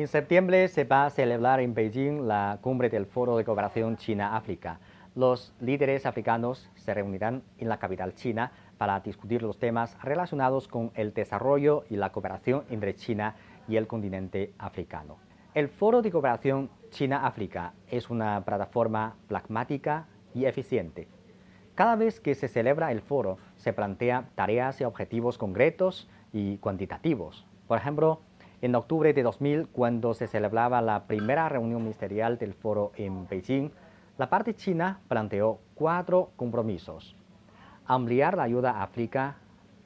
En septiembre se va a celebrar en Beijing la cumbre del Foro de Cooperación China-África. Los líderes africanos se reunirán en la capital china para discutir los temas relacionados con el desarrollo y la cooperación entre China y el continente africano. El Foro de Cooperación China-África es una plataforma pragmática y eficiente. Cada vez que se celebra el foro, se plantean tareas y objetivos concretos y cuantitativos. Por ejemplo, en octubre de 2000, cuando se celebraba la primera reunión ministerial del foro en Beijing, la parte china planteó cuatro compromisos. Ampliar la ayuda a África,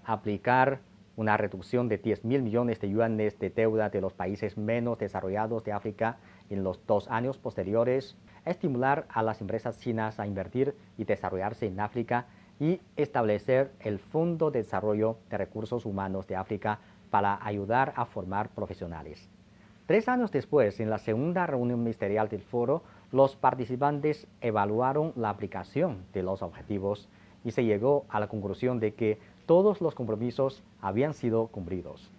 aplicar una reducción de 10 mil millones de yuanes de deuda de los países menos desarrollados de África en los dos años posteriores, estimular a las empresas chinas a invertir y desarrollarse en África y establecer el Fondo de Desarrollo de Recursos Humanos de África para ayudar a formar profesionales. Tres años después, en la segunda reunión ministerial del foro, los participantes evaluaron la aplicación de los objetivos y se llegó a la conclusión de que todos los compromisos habían sido cumplidos.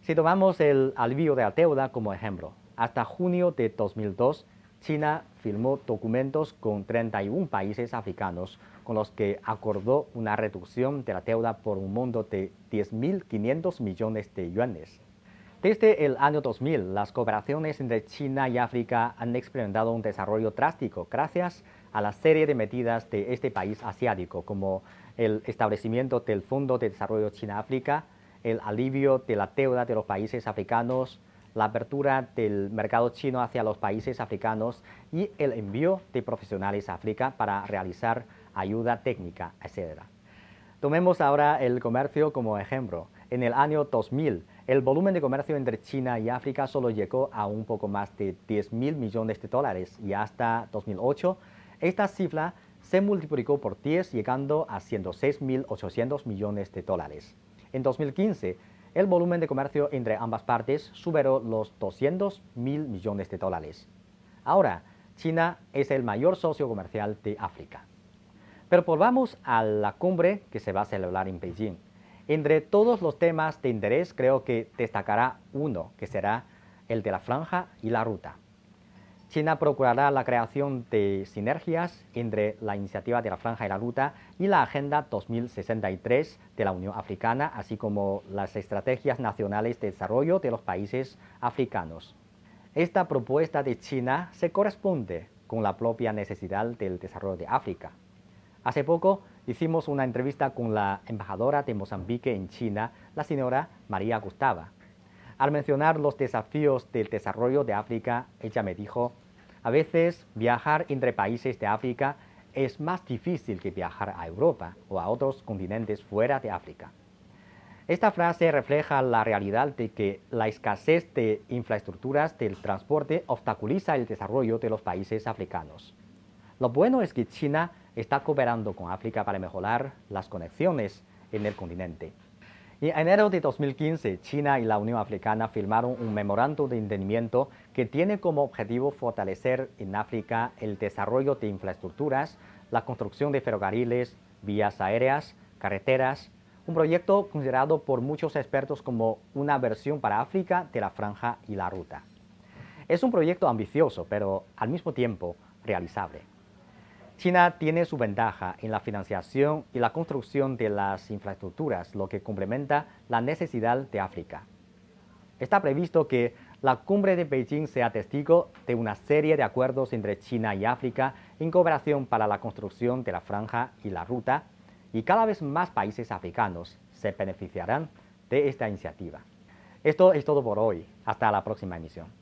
Si tomamos el alivio de la deuda como ejemplo, hasta junio de 2002, China firmó documentos con 31 países africanos con los que acordó una reducción de la deuda por un monto de 10.500 millones de yuanes. Desde el año 2000, las cooperaciones entre China y África han experimentado un desarrollo drástico gracias a la serie de medidas de este país asiático, como el establecimiento del Fondo de Desarrollo China-África, el alivio de la deuda de los países africanos, la apertura del mercado chino hacia los países africanos y el envío de profesionales a África para realizar ayuda técnica, etc. Tomemos ahora el comercio como ejemplo. En el año 2000, el volumen de comercio entre China y África solo llegó a un poco más de 10 mil millones de dólares y hasta 2008 esta cifra se multiplicó por 10 llegando a 106.800 millones de dólares. En 2015, el volumen de comercio entre ambas partes superó los 200 mil millones de dólares. Ahora, China es el mayor socio comercial de África. Pero volvamos a la cumbre que se va a celebrar en Beijing. Entre todos los temas de interés creo que destacará uno, que será el de la franja y la ruta. China procurará la creación de sinergias entre la iniciativa de la Franja y la Ruta y la Agenda 2063 de la Unión Africana, así como las estrategias nacionales de desarrollo de los países africanos. Esta propuesta de China se corresponde con la propia necesidad del desarrollo de África. Hace poco hicimos una entrevista con la embajadora de Mozambique en China, la señora María Gustava. Al mencionar los desafíos del desarrollo de África, ella me dijo, a veces viajar entre países de África es más difícil que viajar a Europa o a otros continentes fuera de África. Esta frase refleja la realidad de que la escasez de infraestructuras del transporte obstaculiza el desarrollo de los países africanos. Lo bueno es que China está cooperando con África para mejorar las conexiones en el continente en enero de 2015, China y la Unión Africana firmaron un memorando de entendimiento que tiene como objetivo fortalecer en África el desarrollo de infraestructuras, la construcción de ferrocarriles, vías aéreas, carreteras, un proyecto considerado por muchos expertos como una versión para África de la Franja y la Ruta. Es un proyecto ambicioso, pero al mismo tiempo realizable. China tiene su ventaja en la financiación y la construcción de las infraestructuras, lo que complementa la necesidad de África. Está previsto que la cumbre de Beijing sea testigo de una serie de acuerdos entre China y África en cooperación para la construcción de la franja y la ruta, y cada vez más países africanos se beneficiarán de esta iniciativa. Esto es todo por hoy. Hasta la próxima emisión.